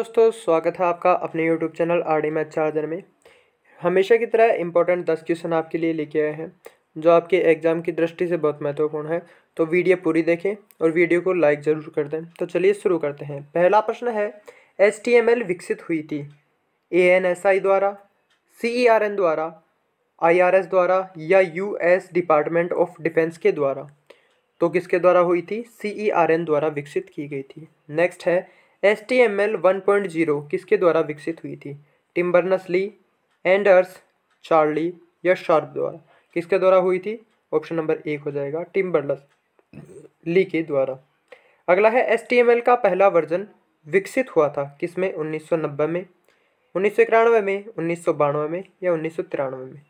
दोस्तों स्वागत है आपका अपने YouTube channel R D math charger में हमेशा की तरह इंपॉर्टेंट दस क्वेश्चन आपके लिए लेके आए हैं जो आपके एग्ज़ाम की दृष्टि से बहुत महत्वपूर्ण है तो वीडियो पूरी देखें और वीडियो को लाइक ज़रूर कर दें तो चलिए शुरू करते हैं पहला प्रश्न है एल विकसित हुई थी ए एन एस आई द्वारा सी ई आर एन द्वारा आई आर एस द्वारा या U S department of defence के द्वारा तो किसके द्वारा हुई थी सी ई आर एन द्वारा विकसित की गई थी नेक्स्ट है S T M L one point zero किसके द्वारा विकसित हुई थी टिम्बरनस ली एंडर्स चार्ली या शार्प द्वारा किसके द्वारा हुई थी ऑप्शन नंबर एक हो जाएगा टिम्बरनस ली के द्वारा अगला है एस का पहला वर्जन विकसित हुआ था किसमें नब्बे में उन्नीस सौ इक्यानवे में उन्नीस सौ बानवे में या उन्नीस सौ तिरानवे में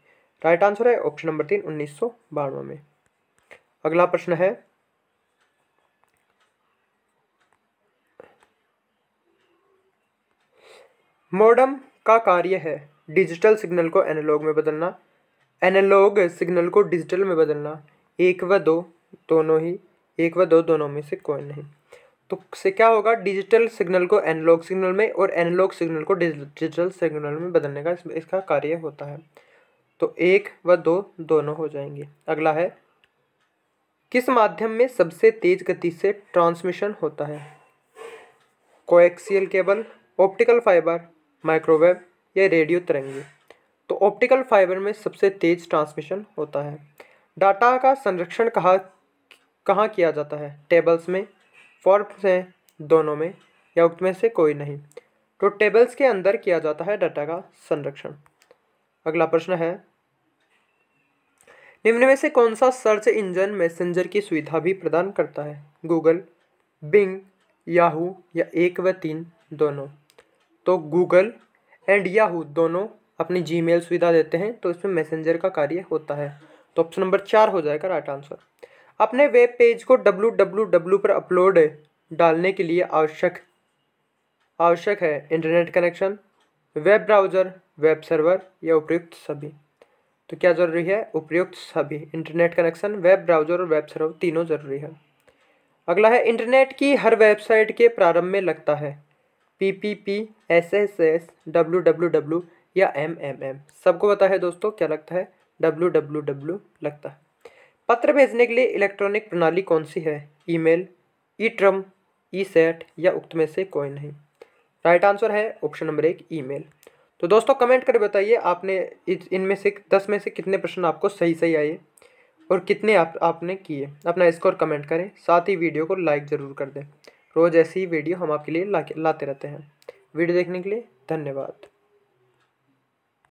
राइट आंसर है ऑप्शन नंबर तीन उन्नीस सौ बानवे में अगला प्रश्न है मॉडम का कार्य है डिजिटल सिग्नल को एनालॉग में बदलना एनालॉग सिग्नल को डिजिटल में बदलना एक व दो दोनों ही एक व दो दोनों में से कोई नहीं तो से क्या होगा डिजिटल सिग्नल को एनालॉग सिग्नल में और एनालॉग सिग्नल को डिजिटल सिग्नल में बदलने का इसका कार्य होता है तो एक व दो दोनों हो जाएंगे अगला है किस माध्यम में सबसे तेज गति से ट्रांसमिशन होता है coaxial cable optical fibre microwave या रेडियो तरंगी तो ऑप्टिकल फाइबर में सबसे तेज ट्रांसमिशन होता है डाटा का संरक्षण कहाँ कहाँ किया जाता है टेबल्स में फॉर्म्स हैं दोनों में या उक्त में से कोई नहीं तो टेबल्स के अंदर किया जाता है डाटा का संरक्षण अगला प्रश्न है निम्न में से कौन सा सर्च इंजन मैसेंजर की सुविधा भी प्रदान करता है गूगल बिंग याहू या एक व तीन दोनों तो गूगल एंड याहू दोनों अपनी जी सुविधा देते हैं तो इसमें मैसेंजर का कार्य होता है तो ऑप्शन नंबर चार हो जाएगा राइट आंसर अपने वेब पेज को डब्लू पर अपलोड डालने के लिए आवश्यक आवश्यक है internet connection web browser web server या उपयुक्त सभी तो क्या ज़रूरी है उपयुक्त सभी इंटरनेट कनेक्शन वेब ब्राउज़र और वेब सर्वर तीनों ज़रूरी है अगला है इंटरनेट की हर वेबसाइट के प्रारंभ में लगता है P P P S S S W W W या एम एम एम सबको पता है दोस्तों क्या लगता है डब्लू डब्लू डब्लू लगता है पत्र भेजने के लिए इलेक्ट्रॉनिक प्रणाली कौन सी है ईमेल, ई ट्रम ई सेट या उक्त में से कोई नहीं राइट आंसर है ऑप्शन नंबर एक ईमेल तो दोस्तों कमेंट कर बताइए आपने इनमें से दस में से कितने प्रश्न आपको सही सही आए और कितने आप आपने किए अपना स्कोर कमेंट करें साथ ही वीडियो को लाइक ज़रूर कर दें रोज़ ऐसी ही वीडियो हम आपके लिए ला लाते रहते हैं वीडियो देखने के लिए धन्यवाद